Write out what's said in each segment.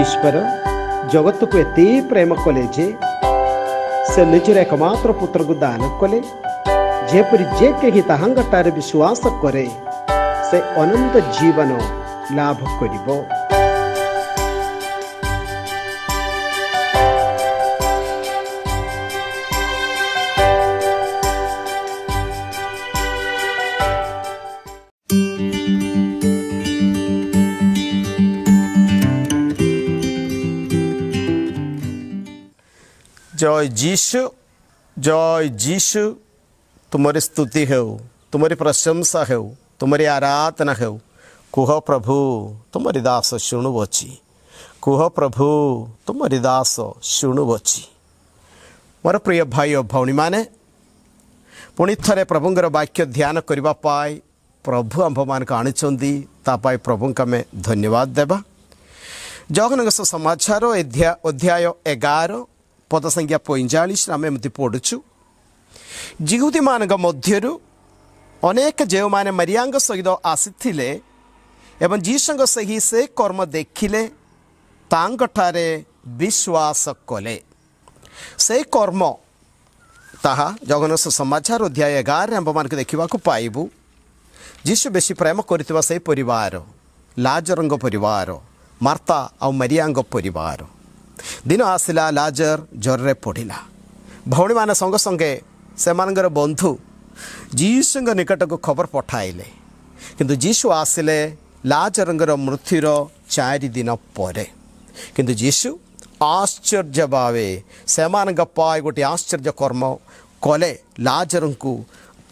ಈಶ್ವರ ಜಗತ್ತಕ್ಕೂ ಎತ್ತೇ ಪ್ರೇಮ ಕೊಲೆಜೆ ಸೆನ್ನಚರ ಏಕಮಾತ್ರ ಪುತ್ರಗುದ್ದ ಅನಕ್ಕೊಲೆ ಜೇಪುರಿ ಜೇಕೆ ಹಿತ ಹಂಗಟ್ಟಾರೆ ವಿಶ್ವಾಸ ಕೊರೆ ಸೆ ಅನಂತ ಜೀವನ ಲಾಭ ಕೊಡಿಬೋ जय जीशु जय जीशु तुम्हारी स्तुति हो तुम्हारी प्रशंसा हो तुम्हारी आराधना हो कुह प्रभु तुम्हारी दास शुणुवचि कुह प्रभु तुम्हारी दास शुणुवचि मोर प्रिय भाई और भौणी मैंने पुणी थे वाक्य ध्यान करने प्रभु आंभ मानक आनी प्रभु आम धन्यवाद देवा जगन्नाथ समाचार अध्याय एगार পদা সঙ্গে পয়ঞ্জালিস রামে মই তে পড়ছু জীবতিমান গ মধ্যরু अनेक জীবমান মর্যাঙ্গ সহিদা আসিtile এবং জি সঙ্গ সহি সে কর্ম দেখিলে তাং কটারে বিশ্বাস কোলে সেই কর্ম তাহা জগনস সমাজ অধ্যায় 11 এমব মানকে দেখিবা কো পাইবু যিসু বেশি প্রেম করিতো সেই পরিবার লাজ রং গো পরিবার মারতা অ মর্যাঙ্গ গো পরিবার ଦିନ ଆସିଲା ଲାଜର ଜ୍ୱରରେ ପଡ଼ିଲା ଭଉଣୀମାନେ ସଙ୍ଗେ ସଙ୍ଗେ ସେମାନଙ୍କର ବନ୍ଧୁ ଯୀଶୁଙ୍କ ନିକଟକୁ ଖବର ପଠାଇଲେ କିନ୍ତୁ ଯୀଶୁ ଆସିଲେ ଲାଜରଙ୍କର ମୃତ୍ୟୁର ଚାରି ଦିନ ପରେ କିନ୍ତୁ ଯୀଶୁ ଆଶ୍ଚର୍ଯ୍ୟ ଭାବେ ସେମାନଙ୍କ ପାଇଁ ଗୋଟିଏ ଆଶ୍ଚର୍ଯ୍ୟ କର୍ମ କଲେ ଲାଜରଙ୍କୁ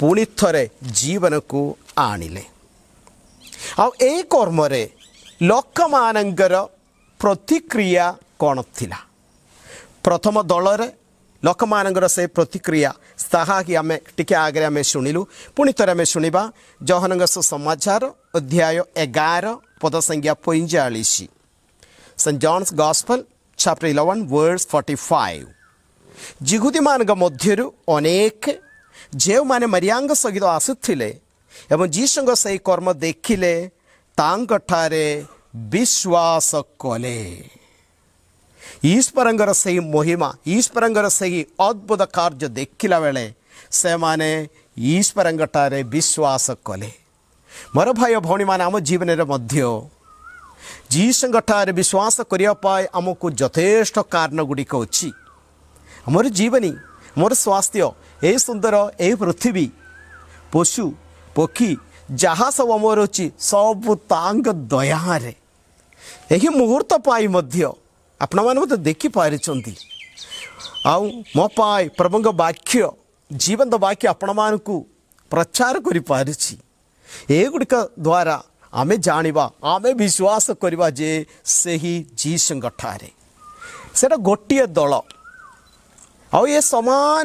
ପୁଣି ଥରେ ଜୀବନକୁ ଆଣିଲେ ଆଉ ଏ କର୍ମରେ ଲୋକମାନଙ୍କର ପ୍ରତିକ୍ରିୟା କ'ଣ ଥିଲା ପ୍ରଥମ ଦଳରେ ଲୋକମାନଙ୍କର ସେ ପ୍ରତିକ୍ରିୟା ତାହାକି ଆମେ ଟିକେ ଆଗରେ ଆମେ ଶୁଣିଲୁ ପୁଣି ଥରେ ଆମେ ଶୁଣିବା ଜହନଙ୍କ ସୁସମାଚାର ଅଧ୍ୟାୟ ଏଗାର ପଦସଂଖ୍ୟା ପଇଁଚାଳିଶ saint John's gospel chapter eleven words forty five ଜିହୁଦୀମାନଙ୍କ ମଧ୍ୟରୁ ଅନେକ ଯେଉଁମାନେ ମରିଆଙ୍କ ସହିତ ଆସୁଥିଲେ ଏବଂ ଯୀଶୁଙ୍କ ସେହି କର୍ମ ଦେଖିଲେ ତାଙ୍କଠାରେ ବିଶ୍ୱାସ କଲେ ಈಶ್ವರಂಗರ ಸಹಿ ಮಹಿಮ ಈಶ್ವರಂಗರ ಸಹಿ ಅದ್ಭುತ ಕಾರ್ಯ ದೆಕ್ಕಿಲ ವೇಳೆ ସେମାନେ ଈଶ୍ୱରଙ୍କଠାରେ ବିଶ୍ୱାସ କଲେ ମୋର ଭାଇ ଭଉଣୀମାନେ ଆମ ଜୀବନରେ ମଧ୍ୟ ଯୀଶୁଙ୍କଠାରେ ବିଶ୍ୱାସ କରିବା ପାଇଁ ଆମକୁ ଯଥେଷ୍ଟ କାରଣ ଗୁଡ଼ିକ ଅଛି ଆମର ଜୀବନୀ ମୋର ସ୍ୱାସ୍ଥ୍ୟ ଏହି ସୁନ୍ଦର ଏହି ପୃଥିବୀ ପଶୁ ପକ୍ଷୀ ଯାହା ସବୁ ଆମର ଅଛି ସବୁ ତାଙ୍କ ଦୟାରେ ଏହି ମୁହୂର୍ତ୍ତ ପାଇଁ ମଧ୍ୟ ଆପଣମାନେ ମଧ୍ୟ ଦେଖିପାରିଛନ୍ତି ଆଉ ମୋ ପାଇଁ ପ୍ରଭୁଙ୍କ ବାକ୍ୟ ଜୀବନ୍ତ ବାକ୍ୟ ଆପଣମାନଙ୍କୁ ପ୍ରଚାର କରିପାରିଛି ଏଗୁଡ଼ିକ ଦ୍ୱାରା ଆମେ ଜାଣିବା ଆମେ ବିଶ୍ୱାସ କରିବା ଯେ ସେହି ଯୀଶୁଙ୍କ ଠାରେ ସେଇଟା ଗୋଟିଏ ଦଳ ଆଉ ଏ ସମାନ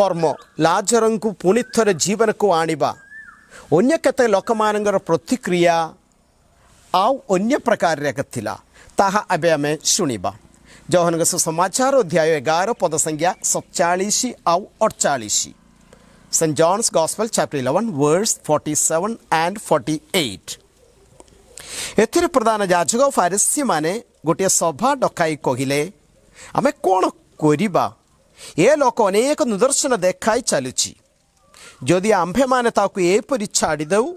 କର୍ମ ଲାଜରଙ୍କୁ ପୁଣି ଥରେ ଜୀବନକୁ ଆଣିବା ଅନ୍ୟ କେତେ ଲୋକମାନଙ୍କର ପ୍ରତିକ୍ରିୟା ଆଉ ଅନ୍ୟ ପ୍ରକାରରେ ଏକ ଥିଲା ताहा अबे शुणिबा जौहन सुसमाचार अध्याय एगारो पद संख्या सत्तालीस आउ अड़चालीस St. John's Gospel, chapter 11, verse 47 and 48. ଏଥିରେ ପ୍ରଧାନ ଯାଜକ ଫାରିସିମାନେ ଗୋଟିଏ ସଭା ଡକାଇ କହିଲେ ଆମେ କ'ଣ କରିବା ଏ ଲୋକ ଅନେକ ନିଦର୍ଶନ ଦେଖାଇ ଚାଲୁଛି ଯଦି ଆମ୍ଭେମାନେ ତାକୁ ଏପରି ଛାଡ଼ିଦେଉ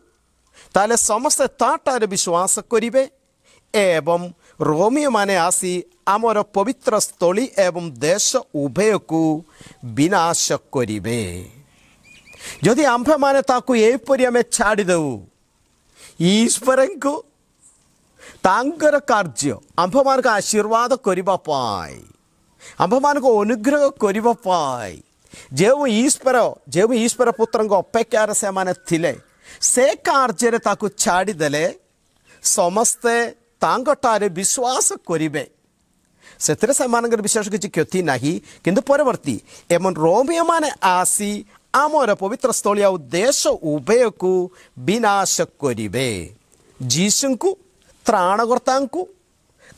ତାହେଲେ ସମସ୍ତେ ତାଠାରେ ବିଶ୍ୱାସ କରିବେ ଏବଂ रोमियों आसी आमर पवित्र स्थली एवं देश उभय को विनाश करे जदि आम्भे मैंने यहपरी आम छाड़देव ईश्वर को ତାଙ୍କର କାର୍ଯ୍ୟ ଆମ୍ଭମାନଙ୍କ ଆଶୀର୍ବାଦ କରିବା ପାଇଁ ଆମ୍ଭମାନଙ୍କୁ ଅନୁଗ୍ରହ କରିବା ପାଇଁ ଯେଉଁ ଈଶ୍ୱର ଯେଉଁ ଈଶ୍ୱର ପୁତ୍ରଙ୍କ ଅପେକ୍ଷାରେ ସେମାନେ ଥିଲେ ସେ କାର୍ଯ୍ୟରେ ତାକୁ ଛାଡ଼ିଦେଲେ ସମସ୍ତେ तांगटारे विश्वास करें से सामान विशेष किसी क्षति ना कि परवर्ती एम रोमियो मैंने आसी आमर पवित्र स्थलिया देश उभय को विनाश करे जीशु त्राणकर्ता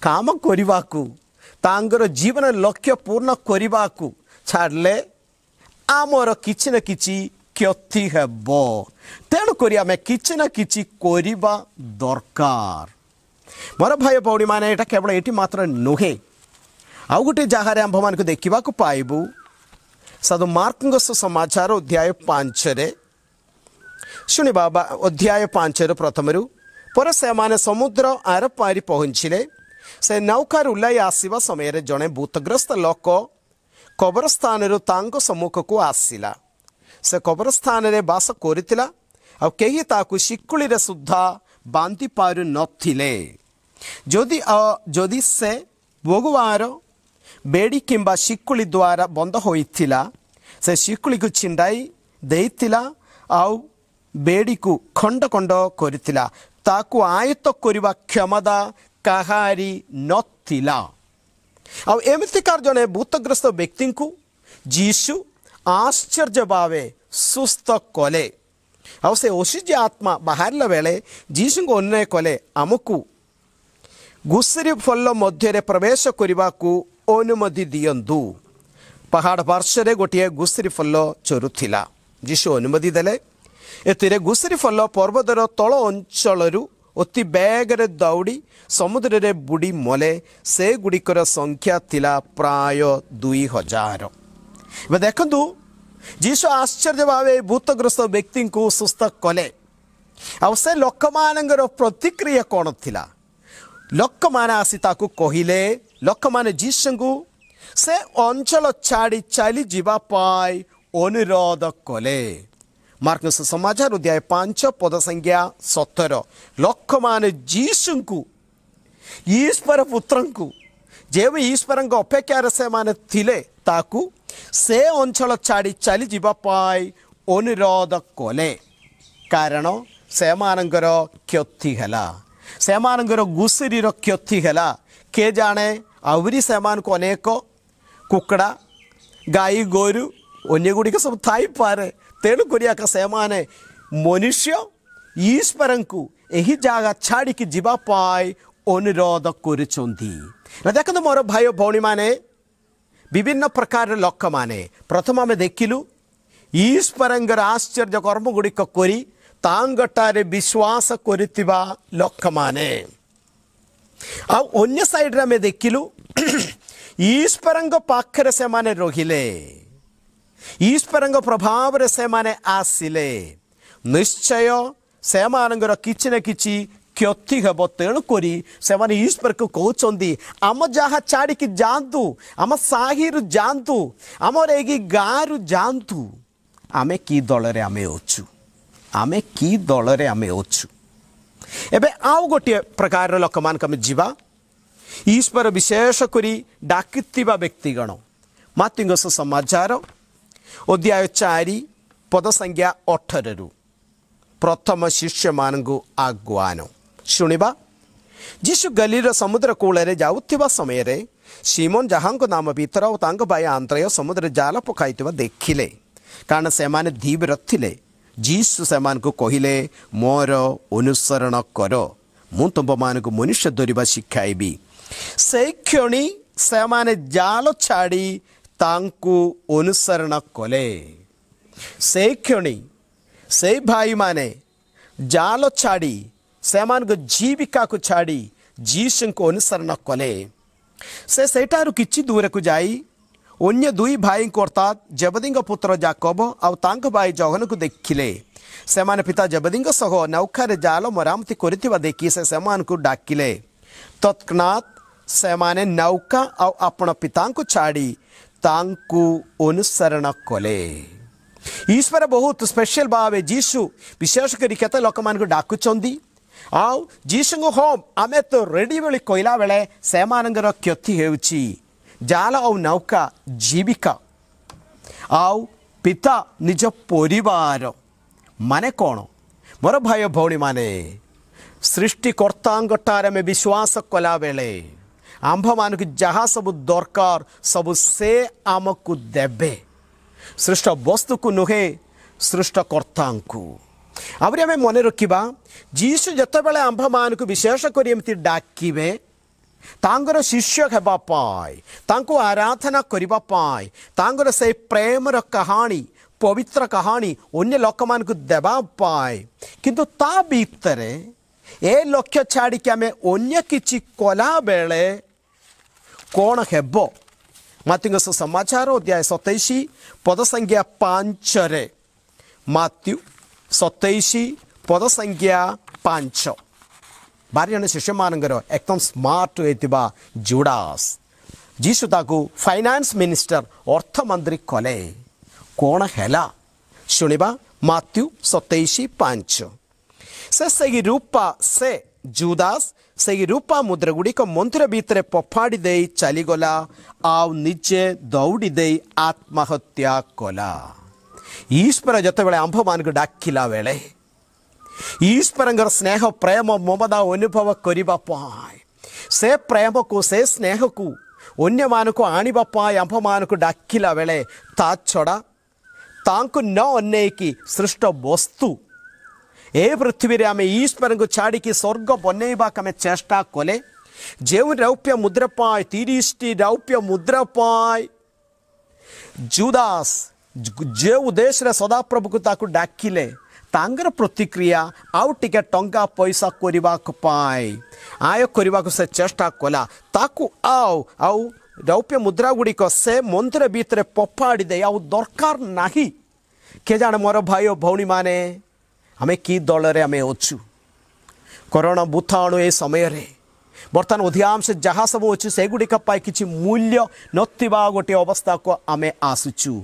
काम करने जीवन लक्ष्य पूर्ण करने छाड़े आमर किसी ना कि क्षति हे तेणुक आम कि ना कि दरकार ମୋର ଭାଇ ଭଉଣୀମାନେ ଏଇଟା କେବଳ ଏଇଠି ମାତ୍ର ନୁହେଁ ଆଉ ଗୋଟିଏ ଜାଗାରେ ଆମ୍ଭମାନଙ୍କୁ ଦେଖିବାକୁ ପାଇବୁ ସାଧୁ ମାର୍କଙ୍କ ସମାଚାର ଅଧ୍ୟାୟ ପାଞ୍ଚରେ ଶୁଣିବା ବା ଅଧ୍ୟାୟ ପାଞ୍ଚରୁ ପ୍ରଥମରୁ ପରେ ସେମାନେ ସମୁଦ୍ର ଆର ପାରି ପହଞ୍ଚିଲେ ସେ ନୌକାରୁ ଓହ୍ଲାଇ ଆସିବା ସମୟରେ ଜଣେ ଭୂତଗ୍ରସ୍ତ ଲୋକ କବରସ୍ଥାନରୁ ତାଙ୍କ ସମ୍ମୁଖକୁ ଆସିଲା ସେ କବରସ୍ଥାନରେ ବାସ କରିଥିଲା ଆଉ କେହି ତାକୁ ଶିକୁଳିରେ ସୁଦ୍ଧା ବାନ୍ଧି ପାରୁନଥିଲେ ଯଦି ଯଦି ସେ ଭୋଗୁବାର ବେଡ଼ି କିମ୍ବା ଶିକୁଳି ଦ୍ୱାରା ବନ୍ଦ ହୋଇଥିଲା ସେ ଶିକୁଳିକୁ ଛିଣ୍ଡାଇ ଦେଇଥିଲା ଆଉ ବେଡ଼ିକୁ ଖଣ୍ଡ ଖଣ୍ଡ କରିଥିଲା ତାକୁ ଆୟତ୍ତ କରିବା କ୍ଷମତା କାହାରି ନଥିଲା ଆଉ ଏମିତିକାର ଜଣେ ଭୂତଗ୍ରସ୍ତ ବ୍ୟକ୍ତିଙ୍କୁ ଯୀଶୁ ଆଶ୍ଚର୍ଯ୍ୟ ଭାବେ ସୁସ୍ଥ କଲେ ଆଉ ସେ ଔଷଧ ଆତ୍ମା ବାହାରିଲା ବେଳେ ଯୀଶୁଙ୍କୁ ଅନ୍ୟାୟ କଲେ ଆମକୁ ଘୁଷୁରୀ ଫଲ ମଧ୍ୟରେ ପ୍ରବେଶ କରିବାକୁ ଅନୁମତି ଦିଅନ୍ତୁ ପାହାଡ଼ ପାର୍ଶ୍ୱରେ ଗୋଟିଏ ଘୁଷୁରୀ ଫଲ ଚରୁଥିଲା ଯୀଶୁ ଅନୁମତି ଦେଲେ ଏଥିରେ ଘୁଷୁରୀ ଫଲ ପର୍ବତର ତଳ ଅଞ୍ଚଳରୁ ଅତି ବେଗରେ ଦୌଡ଼ି ସମୁଦ୍ରରେ ବୁଡ଼ି ମଲେ ସେଗୁଡ଼ିକର ସଂଖ୍ୟା ଥିଲା ପ୍ରାୟ ଦୁଇ ହଜାର ଏବେ ଦେଖନ୍ତୁ ଯୀଶୁ ଆଶ୍ଚର୍ଯ୍ୟ ଭାବେ ଏହି ଭୂତଗ୍ରସ୍ତ ବ୍ୟକ୍ତିଙ୍କୁ ସୁସ୍ଥ କଲେ ଆଉ ସେ ଲୋକମାନଙ୍କର ପ୍ରତିକ୍ରିୟା କ'ଣ ଥିଲା ଲୋକମାନେ ଆସି ତାକୁ କହିଲେ ଲୋକମାନେ ଯୀଶୁଙ୍କୁ ସେ ଅଞ୍ଚଳ ଛାଡ଼ି ଚାଲିଯିବା ପାଇଁ ଅନୁରୋଧ କଲେ ମାର୍କ ସମାଚାର ଅଧ୍ୟାୟ ପାଞ୍ଚ ପଦ ସଂଖ୍ୟା ସତର ଲୋକମାନେ ଯୀଶୁଙ୍କୁ ଈଶ୍ୱର ପୁତ୍ରଙ୍କୁ ଯେଉଁ ଈଶ୍ୱରଙ୍କ ଅପେକ୍ଷାରେ ସେମାନେ ଥିଲେ ତାକୁ ସେ ଅଞ୍ଚଳ ଛାଡ଼ି ଚାଲିଯିବା ପାଇଁ ଅନୁରୋଧ କଲେ କାରଣ ସେମାନଙ୍କର କ୍ଷତି ହେଲା ସେମାନଙ୍କର ଘୁଷୁରୀର କ୍ଷତି ହେଲା କିଏ ଜାଣେ ଆହୁରି ସେମାନଙ୍କୁ ଅନେକ କୁକୁଡ଼ା ଗାଈ ଗୋରୁ ଅନ୍ୟଗୁଡ଼ିକ ସବୁ ଥାଇପାରେ ତେଣୁକରି ଆକା ସେମାନେ ମନୁଷ୍ୟ ଈଶ୍ୱରଙ୍କୁ ଏହି ଜାଗା ଛାଡ଼ିକି ଯିବା ପାଇଁ ଅନୁରୋଧ କରୁଛନ୍ତି ଦେଖନ୍ତୁ ମୋର ଭାଇ ଭଉଣୀମାନେ ବିଭିନ୍ନ ପ୍ରକାରର ଲୋକମାନେ ପ୍ରଥମ ଆମେ ଦେଖିଲୁ ଈଶ୍ୱରଙ୍କର ଆଶ୍ଚର୍ଯ୍ୟ କର୍ମଗୁଡ଼ିକ କରି ತಾಂಗೊಟ್ಟಾರೆ ವಿಶ್ವಾಸ ಕೊರಿತಿವ ಲೊಕ್ಕಮಾನೆ ಆ ಒನ್ಯ ಸೈಡ್ ರಮೆ ದೆಕ್ಕಿಲು ಈಶ್ವರಂಗ ಪಾಖರ ಸೆಮಾನೆ ರೋಹಿಲೆ ಈಶ್ವರಂಗ ಪ್ರಭಾವರ ಸೆಮಾನೆ ಆಸಿಲೆ ନିଶ୍ଚୟ ସେମାନଙ୍କର କିଛି ନା କିଛି କ୍ଷତି ହେବ ତେଣୁକରି ସେମାନେ ଈଶ୍ୱରକୁ କହୁଛନ୍ତି ଆମ ଯାହା ଛାଡ଼ିକି ଯାଆନ୍ତୁ ଆମ ସାହିରୁ ଯାଆନ୍ତୁ ଆମର ଏଇ ଗାଁରୁ ଯାଆନ୍ତୁ ଆମେ କି ଦଳରେ ଆମେ ଅଛୁ दलले आमे एउ गोटे प्रकार र लोक जीश्वर विशेषकरी डाकिभि व्यक्तिगण मा समचार अध्याय चारि पदसङ्ख्या अठरु रु प्रथम शिष्य म आग्वान शुणवा जीसु गल्ली र समुद्रकूल जाउँ समयर सिमन जहाँको नाम भित्र भाइ आन्त्र समुद्र ज पक देखि कारण धीब्र ले ଯୀଶୁ ସେମାନଙ୍କୁ କହିଲେ ମୋର ଅନୁସରଣ କର ମୁଁ ତୁମ୍ଭମାନଙ୍କୁ ମନୁଷ୍ୟ ଧରିବା ଶିଖାଇବି ସେହି କ୍ଷଣି ସେମାନେ ଜାଲ ଛାଡ଼ି ତାଙ୍କୁ ଅନୁସରଣ କଲେ ସେହି କ୍ଷଣି ସେହି ଭାଇମାନେ ଜାଲ ଛାଡ଼ି ସେମାନଙ୍କ ଜୀବିକାକୁ ଛାଡ଼ି ଯୀଶୁଙ୍କୁ ଅନୁସରଣ କଲେ ସେ ସେଇଠାରୁ କିଛି ଦୂରକୁ ଯାଇ ଅନ୍ୟ ଦୁଇ ଭାଇଙ୍କୁ ଅର୍ଥାତ୍ ଜବଦୀଙ୍କ ପୁତ୍ର ଜାକବ ଆଉ ତାଙ୍କ ଭାଇ ଜଘନକୁ ଦେଖିଲେ ସେମାନେ ପିତା ଜବଦୀଙ୍କ ସହ ନୌକାରେ ଜାଲ ମରାମତି କରିଥିବା ଦେଖି ସେ ସେମାନଙ୍କୁ ଡାକିଲେ ତତ୍କ୍ଷଣାତ୍ ସେମାନେ ନୌକା ଆଉ ଆପଣ ପିତାଙ୍କୁ ଛାଡ଼ି ତାଙ୍କୁ ଅନୁସରଣ କଲେ ଈଶ୍ୱର ବହୁତ ସ୍ପେଶାଲ ଭାବେ ଯୀଶୁ ବିଶେଷ କରି କେତେ ଲୋକମାନଙ୍କୁ ଡାକୁଛନ୍ତି ଆଉ ଯୀଶୁଙ୍କୁ ହଁ ଆମେ ତ ରେଡ଼ି ବୋଲି କହିଲା ବେଳେ ସେମାନଙ୍କର କ୍ଷତି ହେଉଛି जाल और नौका जीविका आउ पिता निज पर माने कौन मोर भाई भौणी माने सृष्टिकर्तांगठार में विश्वास कला बेले आंभ मान जहाँ सब दरकार सब से आम को देवे सृष्ट वस्तु को नुहे सृष्टकर्ता आम मन रखा जीशु जो जिते आंभ मान विशेषकर एमती डाकवे ତାଙ୍କର ଶିଷ୍ୟ ହେବା ପାଇଁ ତାଙ୍କୁ ଆରାଧନା କରିବା ପାଇଁ ତାଙ୍କର ସେ ପ୍ରେମର କାହାଣୀ ପବିତ୍ର କାହାଣୀ ଅନ୍ୟ ଲୋକମାନଙ୍କୁ ଦେବା ପାଇଁ କିନ୍ତୁ ତା ଭିତରେ ଏ ଲକ୍ଷ୍ୟ ଛାଡ଼ିକି ଆମେ ଅନ୍ୟ କିଛି କଲାବେଳେ କ'ଣ ହେବ ମାତିଙ୍କ ସୁସମାଚାର ଅଧ୍ୟାୟ ସତେଇଶ ପଦ ସଂଖ୍ୟା ପାଞ୍ଚରେ ମାତ୍ୟୁ ସତେଇଶ ପଦ ସଂଖ୍ୟା ପାଞ୍ଚ భార్యను శిష్యమానం గారు ఎక్తం స్మార్ట్ అయితివా జుడాస్ ಜೀಶು ತಾಕು ಫೈನಾನ್ಸ್ ಮಿನಿಸ್ಟರ್ ଅର୍ଥମନ୍ତ୍ରୀ କଲେ କ'ଣ ହେଲା ଶୁଣିବା ମାତ୍ୟୁ ସତେଇଶ ପାଞ୍ଚ ସେ ସେହି ରୂପା ସେ ଜୁଦାସ ସେହି ରୂପା ମୁଦ୍ରାଗୁଡ଼ିକ ମନ୍ଦିର ଭିତରେ ପଫାଡ଼ି ଦେଇ ଚାଲିଗଲା ଆଉ ନିଜେ ଦୌଡ଼ି ଦେଇ ଆତ୍ମହତ୍ୟା କଲା ଈଶ୍ୱର ଯେତେବେଳେ ଆମ୍ଭମାନଙ୍କୁ ଡାକିଲା ବେଳେ ಈಶ್ವರಂಗರ ಸ್ನೇಹ ಪ್ರೇಮ ಮಮದ ಅನುಭವ ಕೊರಿಬಪ್ಪಾಯ್ ಸೇ ಪ್ರೇಮಕ್ಕೂ ಸೇ ಸ್ನೇಹಕ್ಕೂ ಒನ್ಯಮಾನಕ್ಕೂ ಆಣಿಬಪ್ಪಾಯ್ ಅಂಪಮಾನಕ್ಕೂ ಡಕ್ಕಿಲ ವೇಳೆ ತಾಚೊಡ ತಾಂಕು ನ ಒನ್ನೈಕಿ ಸೃಷ್ಟ ವಸ್ತು ಏ ಪೃಥ್ವೀರೆ ಆಮೆ ಈಶ್ವರಂಗು ಚಾಡಿಕಿ ಸ್ವರ್ಗ ಬೊನ್ನೈಬಾಕಮೆ ಚೇಷ್ಟಾ ಕೊಲೆ ಜೇವು ರೌಪ್ಯ ಮುದ್ರಪಾಯ್ ತೀರಿಷ್ಟಿ ರೌಪ್ಯ ಮುದ್ರಪಾಯ್ ಜುದಾಸ್ ಜೇವು ದೇಶರ ಸದಾಪ್ರಭುಕು ತಾಕು ಡಕ್ಕಿಲೆ तांगर प्रतिक्रिया आउ टे टा पैसा करने आय से चेष्टा कला ताकू आउ रौप्य मुद्रा गुड़िक से मंदिर भितर पफाड़ी दे आउ दरकार ना केजा मोर भाई भौणी मैने आम कि दल अच्छु करोना बुथाणु ये समय रे बर्तमान अधिकांश जहाँ सब अच्छे से गुड़िकाय कि मूल्य नोटे अवस्था को आम आसुचु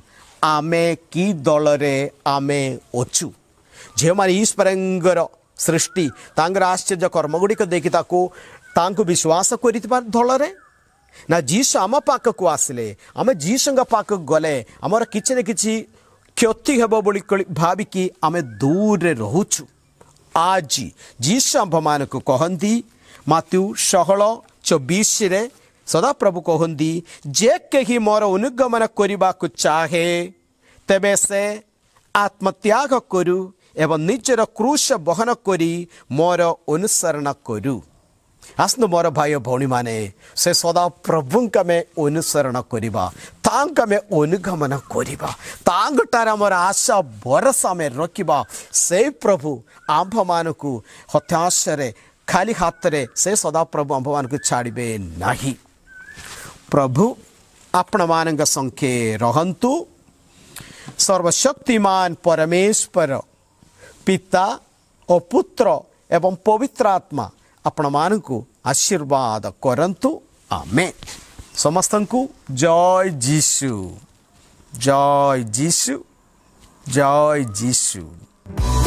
आमे की दल रे आमे अच्छू જેમાં ઈશ્વરંગર ಸೃಷ್ಟಿ ತಾಂಗರ ಆಶ್ಚರ್ಯ ಕರ್ಮಗುಡಿಕ ದೇಕಿತಾಕು ತಾಂಕು ವಿಶ್ವಾಸ ಕೊರಿತ ಧೊಳರೆ ನಾ ಜೀಶ ಅಮ ಪಾಕಕ್ಕೂ ಆಸಲೆ ಅಮ ಜೀಶಂಗ ಪಾಕಕ್ಕೆ ಗಲೆ ಅಮರ ಕಿಚಿ ನ ಕಿಚಿ କ୍ଷತಿ ହେବ ବୋଲି ଭାବିକି ଆମେ ଦୂରରେ ରହୁଛୁ ଆଜି ଯୀଶୁ ଆମ୍ଭମାନଙ୍କୁ କହନ୍ତି ମାତ୍ୟୁ ଷୋହଳ ଚବିଶରେ ସଦାପ୍ରଭୁ କହନ୍ତି ଯେ କେହି ମୋର ଅନୁଗମନ କରିବାକୁ ଚାହେ ତେବେ ସେ ଆତ୍ମତ୍ୟାଗ କରୁ एवं निजर क्रूष बहन करी मोर अनुसरण करूँ ଆସନ୍ତୁ ମୋର ଭାଇ ଓ ଭଉଣୀମାନେ ସେ ସଦା ପ୍ରଭୁଙ୍କୁ ଆମେ ଅନୁସରଣ କରିବା ତାଙ୍କୁ ଆମେ ଅନୁଗମନ କରିବା ତାଙ୍କଠାରେ ଆମର ଆଶା ଭରସା ଆମେ ରଖିବା ସେ ପ୍ରଭୁ ଆମ୍ଭମାନଙ୍କୁ ହତ୍ୟାଶରେ ଖାଲି ହାତରେ ସେ ସଦା ପ୍ରଭୁ ଆମ୍ଭମାନଙ୍କୁ ଛାଡ଼ିବେ ନାହିଁ ପ୍ରଭୁ ଆପଣମାନଙ୍କ ସଂଖ୍ୟେ ରହନ୍ତୁ ସର୍ବଶକ୍ତିମାନ ପରମେଶ୍ୱର ପିତା ଓ ପୁତ୍ର ଏବଂ ପବିତ୍ର ଆତ୍ମା ଆପଣମାନଙ୍କୁ ଆଶୀର୍ବାଦ କରନ୍ତୁ ଆମେ ସମସ୍ତଙ୍କୁ ଜୟ ଯୀଶୁ ଜୟ ଯୀଶୁ ଜୟ ଯୀଶୁ